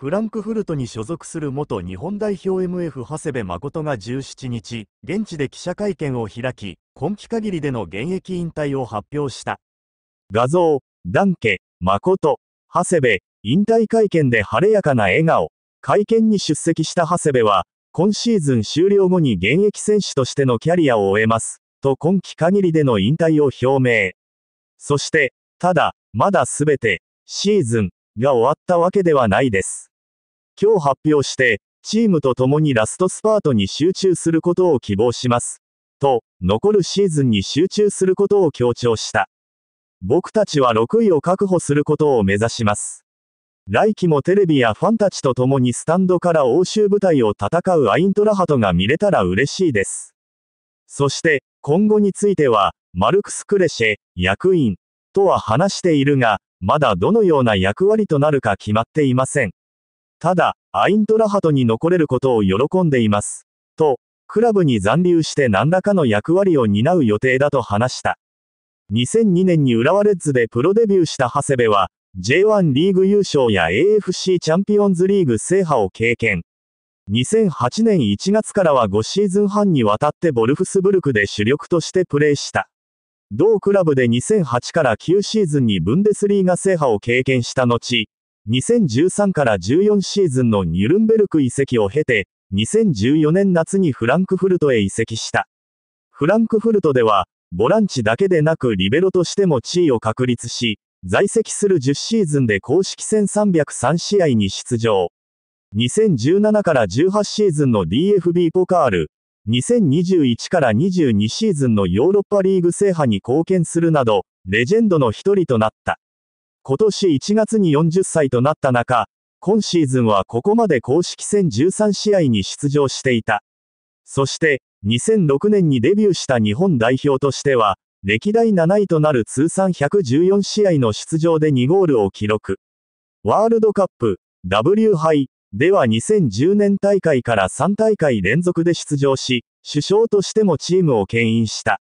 フランクフルトに所属する元日本代表 MF 長谷部誠が17日、現地で記者会見を開き、今季限りでの現役引退を発表した。画像、ダンケ、誠、長谷部、引退会見で晴れやかな笑顔。会見に出席した長谷部は、今シーズン終了後に現役選手としてのキャリアを終えます、と今季限りでの引退を表明。そして、ただ、まだすべて、シーズン、が終わったわけではないです。今日発表して、チームと共にラストスパートに集中することを希望します。と、残るシーズンに集中することを強調した。僕たちは6位を確保することを目指します。来季もテレビやファンたちと共にスタンドから欧州部隊を戦うアイントラハトが見れたら嬉しいです。そして、今後については、マルクス・クレシェ、役員、とは話しているが、まだどのような役割となるか決まっていません。ただ、アイントラハトに残れることを喜んでいます。と、クラブに残留して何らかの役割を担う予定だと話した。2002年に浦和レッズでプロデビューした長谷部は、J1 リーグ優勝や AFC チャンピオンズリーグ制覇を経験。2008年1月からは5シーズン半にわたってボルフスブルクで主力としてプレーした。同クラブで2008から9シーズンにブンデスリーガ制覇を経験した後、2013から14シーズンのニュルンベルク移籍を経て、2014年夏にフランクフルトへ移籍した。フランクフルトでは、ボランチだけでなくリベロとしても地位を確立し、在籍する10シーズンで公式戦303試合に出場。2017から18シーズンの DFB ポカール、2021から22シーズンのヨーロッパリーグ制覇に貢献するなど、レジェンドの一人となった。今年1月に40歳となった中、今シーズンはここまで公式戦13試合に出場していた。そして、2006年にデビューした日本代表としては、歴代7位となる通算114試合の出場で2ゴールを記録。ワールドカップ、W 杯では2010年大会から3大会連続で出場し、首相としてもチームを牽引した。